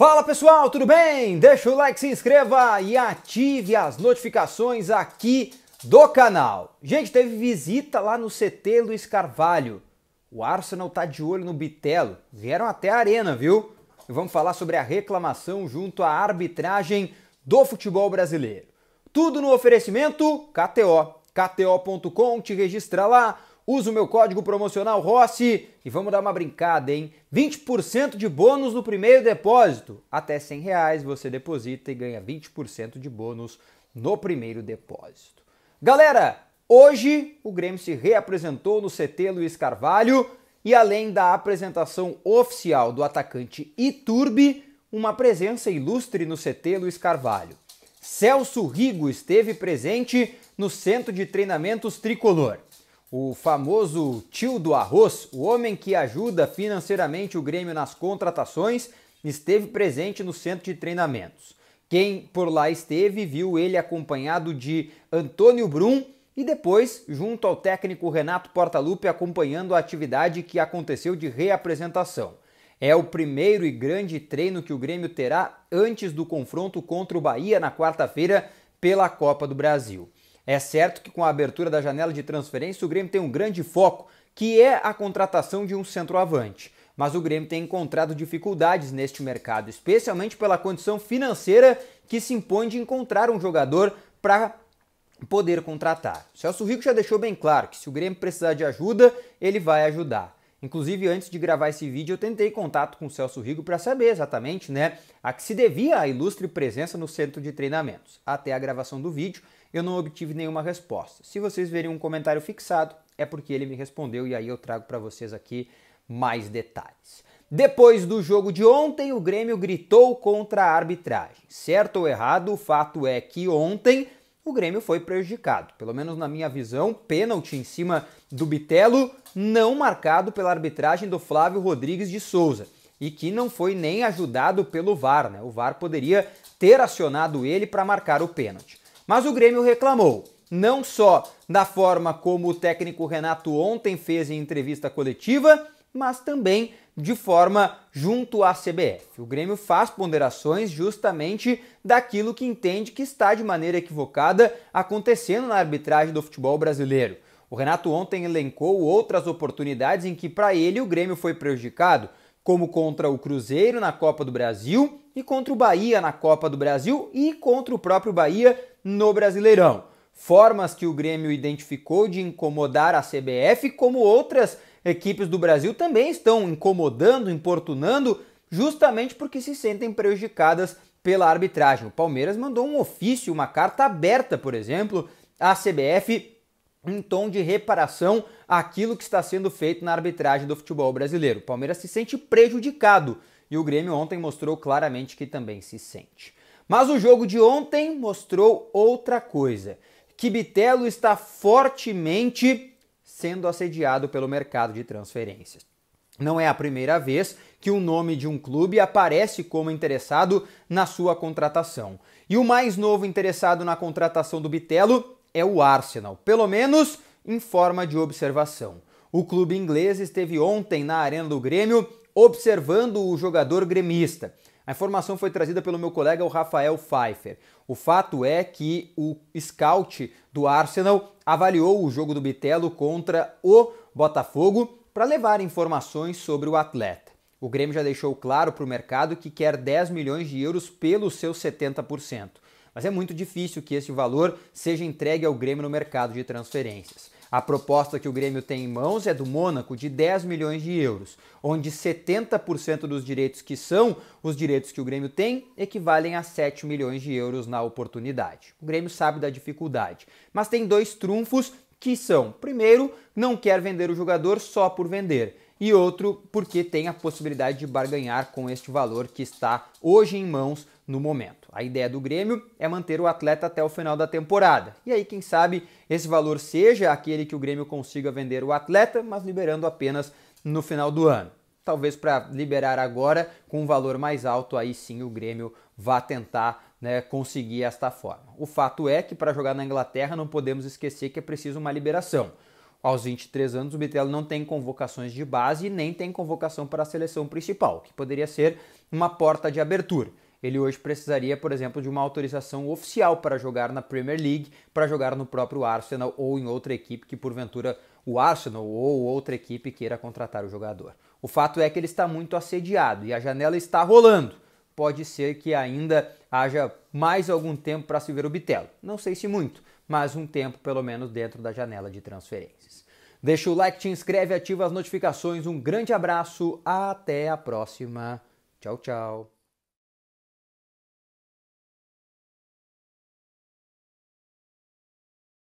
Fala pessoal, tudo bem? Deixa o like, se inscreva e ative as notificações aqui do canal. Gente, teve visita lá no CT Luiz Carvalho. O Arsenal tá de olho no Bitelo. Vieram até a arena, viu? E vamos falar sobre a reclamação junto à arbitragem do futebol brasileiro. Tudo no oferecimento KTO. KTO.com, te registra lá Usa o meu código promocional Rossi e vamos dar uma brincada, hein? 20% de bônus no primeiro depósito. Até 100 reais você deposita e ganha 20% de bônus no primeiro depósito. Galera, hoje o Grêmio se reapresentou no CT Luiz Carvalho e além da apresentação oficial do atacante Iturbe, uma presença ilustre no CT Luiz Carvalho. Celso Rigo esteve presente no centro de treinamentos tricolor. O famoso tio do arroz, o homem que ajuda financeiramente o Grêmio nas contratações, esteve presente no centro de treinamentos. Quem por lá esteve viu ele acompanhado de Antônio Brum e depois junto ao técnico Renato Portaluppi acompanhando a atividade que aconteceu de reapresentação. É o primeiro e grande treino que o Grêmio terá antes do confronto contra o Bahia na quarta-feira pela Copa do Brasil. É certo que com a abertura da janela de transferência, o Grêmio tem um grande foco, que é a contratação de um centroavante. Mas o Grêmio tem encontrado dificuldades neste mercado, especialmente pela condição financeira que se impõe de encontrar um jogador para poder contratar. O Celso Rico já deixou bem claro que se o Grêmio precisar de ajuda, ele vai ajudar. Inclusive, antes de gravar esse vídeo, eu tentei contato com o Celso Rigo para saber exatamente né, a que se devia a ilustre presença no centro de treinamentos. Até a gravação do vídeo, eu não obtive nenhuma resposta. Se vocês verem um comentário fixado, é porque ele me respondeu e aí eu trago para vocês aqui mais detalhes. Depois do jogo de ontem, o Grêmio gritou contra a arbitragem. Certo ou errado, o fato é que ontem o Grêmio foi prejudicado. Pelo menos na minha visão, pênalti em cima do Bitelo, não marcado pela arbitragem do Flávio Rodrigues de Souza. E que não foi nem ajudado pelo VAR, né? O VAR poderia ter acionado ele para marcar o pênalti. Mas o Grêmio reclamou, não só da forma como o técnico Renato ontem fez em entrevista coletiva, mas também de forma junto à CBF. O Grêmio faz ponderações justamente daquilo que entende que está de maneira equivocada acontecendo na arbitragem do futebol brasileiro. O Renato ontem elencou outras oportunidades em que, para ele, o Grêmio foi prejudicado, como contra o Cruzeiro na Copa do Brasil e contra o Bahia na Copa do Brasil e contra o próprio Bahia no Brasileirão. Formas que o Grêmio identificou de incomodar a CBF, como outras equipes do Brasil também estão incomodando, importunando, justamente porque se sentem prejudicadas pela arbitragem. O Palmeiras mandou um ofício, uma carta aberta, por exemplo, à CBF em tom de reparação àquilo que está sendo feito na arbitragem do futebol brasileiro. O Palmeiras se sente prejudicado e o Grêmio ontem mostrou claramente que também se sente. Mas o jogo de ontem mostrou outra coisa: que Bitelo está fortemente sendo assediado pelo mercado de transferências. Não é a primeira vez que o nome de um clube aparece como interessado na sua contratação. E o mais novo interessado na contratação do Bitelo é o Arsenal, pelo menos em forma de observação. O clube inglês esteve ontem na Arena do Grêmio observando o jogador gremista a informação foi trazida pelo meu colega, o Rafael Pfeiffer. O fato é que o scout do Arsenal avaliou o jogo do Bitelo contra o Botafogo para levar informações sobre o atleta. O Grêmio já deixou claro para o mercado que quer 10 milhões de euros pelos seus 70%, mas é muito difícil que esse valor seja entregue ao Grêmio no mercado de transferências. A proposta que o Grêmio tem em mãos é do Mônaco de 10 milhões de euros, onde 70% dos direitos que são os direitos que o Grêmio tem equivalem a 7 milhões de euros na oportunidade. O Grêmio sabe da dificuldade, mas tem dois trunfos que são: primeiro, não quer vender o jogador só por vender e outro porque tem a possibilidade de barganhar com este valor que está hoje em mãos no momento. A ideia do Grêmio é manter o atleta até o final da temporada. E aí, quem sabe, esse valor seja aquele que o Grêmio consiga vender o atleta, mas liberando apenas no final do ano. Talvez para liberar agora com um valor mais alto, aí sim o Grêmio vá tentar né, conseguir esta forma. O fato é que para jogar na Inglaterra não podemos esquecer que é preciso uma liberação. Aos 23 anos, o Bitello não tem convocações de base e nem tem convocação para a seleção principal, que poderia ser uma porta de abertura. Ele hoje precisaria, por exemplo, de uma autorização oficial para jogar na Premier League, para jogar no próprio Arsenal ou em outra equipe que porventura o Arsenal ou outra equipe queira contratar o jogador. O fato é que ele está muito assediado e a janela está rolando. Pode ser que ainda haja mais algum tempo para se ver o Bitelo. Não sei se muito, mas um tempo pelo menos dentro da janela de transferências. Deixa o like, te inscreve, ativa as notificações. Um grande abraço, até a próxima. Tchau, tchau.